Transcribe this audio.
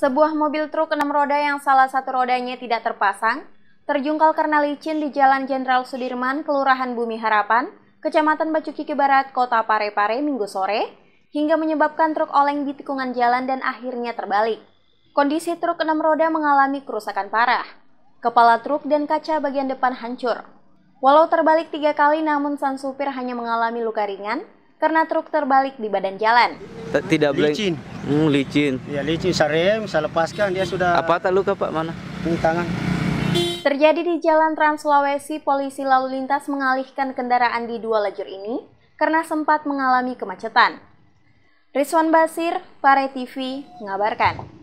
Sebuah mobil truk enam roda yang salah satu rodanya tidak terpasang, terjungkal karena licin di Jalan Jenderal Sudirman, Kelurahan Bumi Harapan, Kecamatan Kiki Barat, Kota Parepare, Minggu sore, hingga menyebabkan truk oleng di tikungan jalan dan akhirnya terbalik. Kondisi truk enam roda mengalami kerusakan parah. Kepala truk dan kaca bagian depan hancur. Walau terbalik tiga kali namun sang supir hanya mengalami luka ringan, karena truk terbalik di badan jalan. Tidak boleh Licin. Hmm, licin. Ya licin, sarem, saya lepaskan dia sudah. Apa tak luka Pak mana? Ini tangan. Terjadi di Jalan Trans Sulawesi, polisi lalu lintas mengalihkan kendaraan di dua lajur ini karena sempat mengalami kemacetan. Rizwan Basir, Pare TV, mengabarkan.